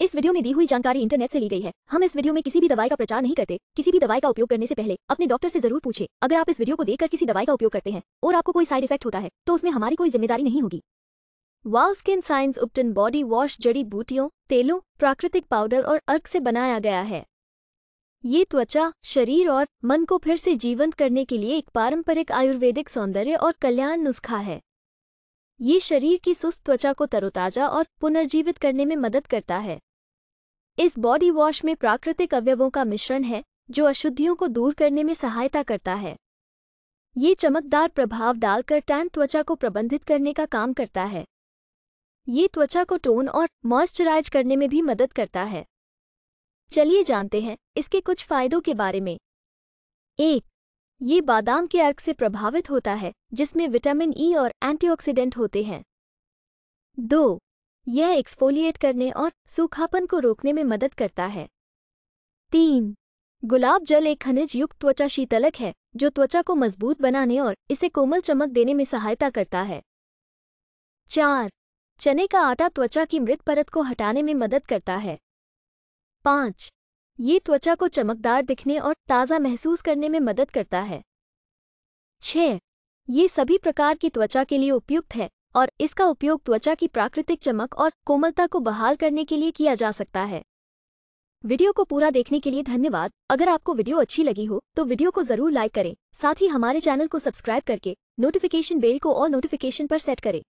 इस वीडियो में दी हुई जानकारी इंटरनेट से ली गई है हम इस वीडियो में किसी भी दवाई का प्रचार नहीं करते किसी भी दवाई का उपयोग करने से पहले अपने डॉक्टर से जरूर पूछे अगर आप इस वीडियो को देखकर किसी दवाई का उपयोग करते हैं और आपको कोई साइड इफेक्ट होता है तो उसमें हमारी कोई जिम्मेदारी नहीं होगी वाल skin science ubtan body wash जड़ी बूटियों तेलों प्राकृतिक पाउडर और अर्क से बनाया गया है ये त्वचा शरीर और मन को फिर से जीवंत करने के लिए एक पारंपरिक आयुर्वेदिक सौंदर्य और कल्याण नुस्खा है ये शरीर की सुस्त त्वचा को तरोताजा और पुनर्जीवित करने में मदद करता है इस बॉडी वॉश में प्राकृतिक अवयवों का मिश्रण है जो अशुद्धियों को दूर करने में सहायता करता है ये चमकदार प्रभाव डालकर टैन त्वचा को प्रबंधित करने का काम करता है ये त्वचा को टोन और मॉइस्चराइज करने में भी मदद करता है चलिए जानते हैं इसके कुछ फायदों के बारे में एक ये बादाम के अर्क से प्रभावित होता है जिसमें विटामिन ई e और एंटीऑक्सीडेंट होते हैं दो यह एक्सफोलिएट करने और सूखापन को रोकने में मदद करता है तीन गुलाब जल एक खनिज युक्त त्वचा शीतलक है जो त्वचा को मजबूत बनाने और इसे कोमल चमक देने में सहायता करता है चार चने का आटा त्वचा की मृत परत को हटाने में मदद करता है पाँच ये त्वचा को चमकदार दिखने और ताज़ा महसूस करने में मदद करता है छ ये सभी प्रकार की त्वचा के लिए उपयुक्त है और इसका उपयोग त्वचा की प्राकृतिक चमक और कोमलता को बहाल करने के लिए किया जा सकता है वीडियो को पूरा देखने के लिए धन्यवाद अगर आपको वीडियो अच्छी लगी हो तो वीडियो को जरूर लाइक करें साथ ही हमारे चैनल को सब्सक्राइब करके नोटिफिकेशन बेल को और नोटिफिकेशन पर सेट करें